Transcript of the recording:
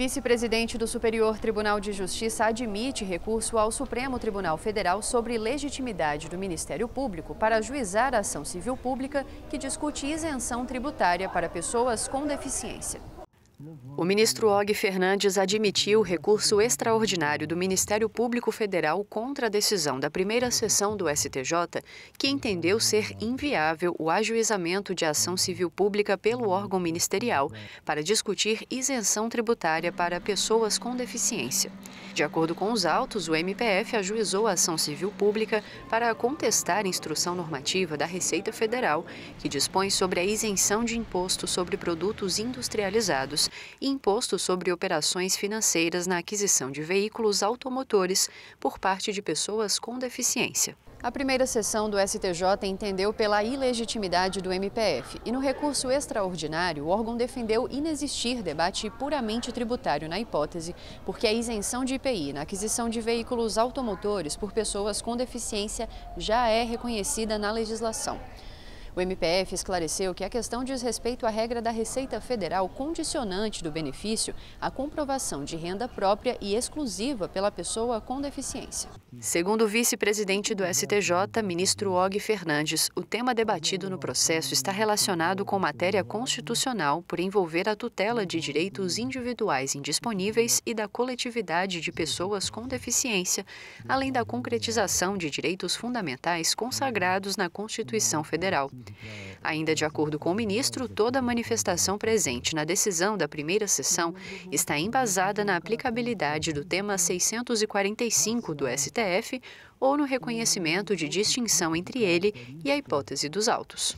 Vice-presidente do Superior Tribunal de Justiça admite recurso ao Supremo Tribunal Federal sobre legitimidade do Ministério Público para ajuizar a ação civil pública que discute isenção tributária para pessoas com deficiência. O ministro Og Fernandes admitiu o recurso extraordinário do Ministério Público Federal contra a decisão da primeira sessão do STJ, que entendeu ser inviável o ajuizamento de ação civil pública pelo órgão ministerial para discutir isenção tributária para pessoas com deficiência. De acordo com os autos, o MPF ajuizou a ação civil pública para contestar a instrução normativa da Receita Federal, que dispõe sobre a isenção de imposto sobre produtos industrializados e imposto sobre operações financeiras na aquisição de veículos automotores por parte de pessoas com deficiência. A primeira sessão do STJ entendeu pela ilegitimidade do MPF e, no recurso extraordinário, o órgão defendeu inexistir debate puramente tributário na hipótese, porque a isenção de IPI na aquisição de veículos automotores por pessoas com deficiência já é reconhecida na legislação. O MPF esclareceu que a questão diz respeito à regra da Receita Federal condicionante do benefício à comprovação de renda própria e exclusiva pela pessoa com deficiência. Segundo o vice-presidente do STJ, ministro Og Fernandes, o tema debatido no processo está relacionado com matéria constitucional por envolver a tutela de direitos individuais indisponíveis e da coletividade de pessoas com deficiência, além da concretização de direitos fundamentais consagrados na Constituição Federal. Ainda de acordo com o ministro, toda manifestação presente na decisão da primeira sessão está embasada na aplicabilidade do tema 645 do STF ou no reconhecimento de distinção entre ele e a hipótese dos autos.